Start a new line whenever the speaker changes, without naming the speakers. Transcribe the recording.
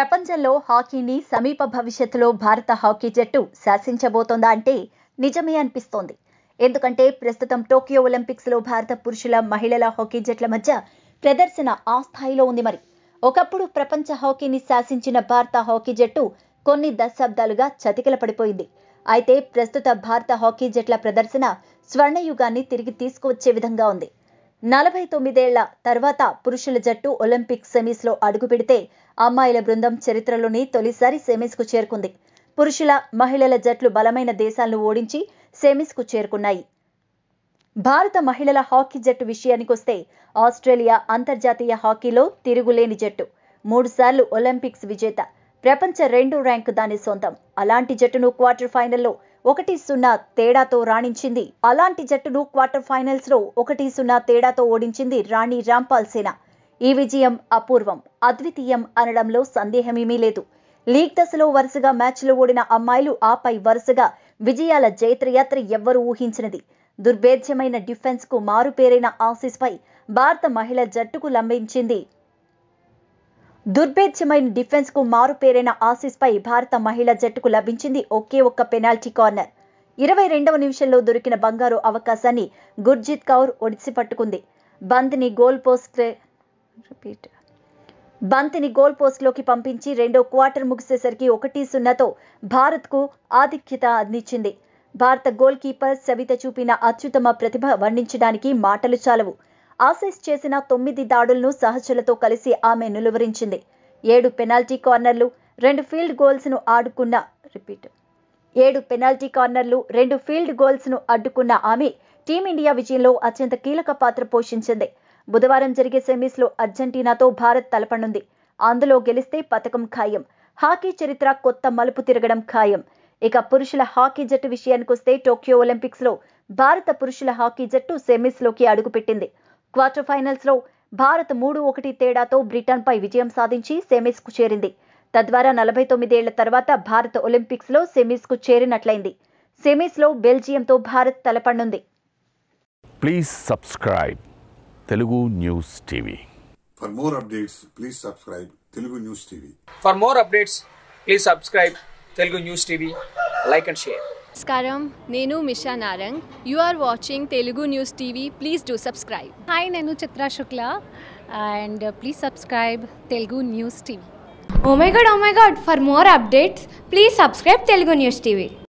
ప్రపంచంలో హాకీని సమీప భవిష్యత్తులో భారత హాకీ జట్టు శాసించబోతోందా అంటే నిజమే అనిపిస్తోంది ఎందుకంటే ప్రస్తుతం టోక్యో ఒలింపిక్స్ లో భారత పురుషుల మహిళల హాకీ జట్ల మధ్య ప్రదర్శన ఆ స్థాయిలో ఉంది మరి ఒకప్పుడు ప్రపంచ హాకీని శాసించిన భారత హాకీ జట్టు కొన్ని దశాబ్దాలుగా చతికిల పడిపోయింది అయితే ప్రస్తుత భారత హాకీ జట్ల ప్రదర్శన స్వర్ణయుగాన్ని తిరిగి తీసుకువచ్చే విధంగా ఉంది నలభై తొమ్మిదేళ్ల తర్వాత పురుషుల జట్టు ఒలింపిక్ అడుగు పెడితే అమ్మాయిల బృందం చరిత్రలోని తొలిసారి సెమీస్ కు చేరుకుంది పురుషుల మహిళల జట్లు బలమైన దేశాలను ఓడించి సెమీస్ కు చేరుకున్నాయి భారత మహిళల హాకీ జట్టు విషయానికొస్తే ఆస్ట్రేలియా అంతర్జాతీయ హాకీలో తిరుగులేని జట్టు మూడుసార్లు ఒలింపిక్స్ విజేత ప్రపంచ రెండు ర్యాంకు దాని సొంతం అలాంటి జట్టును క్వార్టర్ ఫైనల్లో ఒకటి సున్నా తేడాతో రాణించింది అలాంటి జట్టును క్వార్టర్ ఫైనల్స్ లో ఒకటి సున్నా తేడాతో ఓడించింది రాణి రాంపాల్ సేన ఈ విజయం అపూర్వం అద్వితీయం అనడంలో సందేహమేమీ లేదు లీగ్ దశలో వరుసగా మ్యాచ్లు ఓడిన అమ్మాయిలు ఆపై వరుసగా విజయాల జైత్రయాత్ర ఎవ్వరూ ఊహించినది దుర్భేద్యమైన డిఫెన్స్ కు మారుపేరైన ఆసీస్ పై భారత మహిళ జట్టుకు లంబించింది దుర్భేద్యమైన డిఫెన్స్ కు మారుపేరైన పై భారత మహిళా జట్టుకు లభించింది ఒకే ఒక్క పెనాల్టీ కార్నర్ ఇరవై రెండవ నిమిషంలో దొరికిన బంగారు అవకాశాన్ని గుర్జిత్ కౌర్ ఒడిసి పట్టుకుంది బంతిని గోల్ పోస్ట్ లోకి బంతిని గోల్ పోస్ట్లోకి పంపించి రెండో క్వార్టర్ ముగిసేసరికి ఒకటి సున్నాతో భారత్కు ఆధిక్యత అందించింది భారత గోల్ కీపర్ సవిత చూపిన అత్యుత్తమ ప్రతిభ వర్ణించడానికి మాటలు చాలవు ఆసిస్ చేసిన తొమ్మిది దాడులను సహచలతో కలిసి ఆమె నిలువరించింది ఏడు పెనాల్టీ కార్నర్లు రెండు ఫీల్డ్ గోల్స్ను ఆడుకున్న రిపీట్ ఏడు పెనాల్టీ కార్నర్లు రెండు ఫీల్డ్ గోల్స్ను అడ్డుకున్న ఆమె టీమిండియా విజయంలో అత్యంత కీలక పాత్ర పోషించింది బుధవారం జరిగే సెమీస్లో అర్జెంటీనాతో భారత్ తలపనుంది అందులో గెలిస్తే పథకం ఖాయం హాకీ చరిత్ర కొత్త మలుపు తిరగడం ఖాయం ఇక పురుషుల హాకీ జట్టు విషయానికొస్తే టోక్యో ఒలింపిక్స్లో భారత పురుషుల హాకీ జట్టు సెమీస్లోకి అడుగుపెట్టింది క్వార్టర్ ఫైనల్స్ లో భారత్ మూడు ఒకటి తేడాతో బ్రిటన్ పై విజయం సాధించి సెమీస్ కు చేరింది తద్వారా నలభై తొమ్మిదేళ్ల తర్వాత భారత్ ఒలింపిక్స్ లో సెమీస్ కు చేరినట్లయింది సెమీస్ లో బెల్జియంతో భారత్ తలపడనుంది please subscribe Telugu news TV for more updates please subscribe Telugu news TV for more updates please subscribe Telugu news TV like and share నమస్కారం నేను Misha Narang you are watching Telugu news TV please do subscribe hi నేను Chitra Shukla and please subscribe Telugu news TV ఓమేగడ్ ఓమేగడ్ for more updates please subscribe Telugu news TV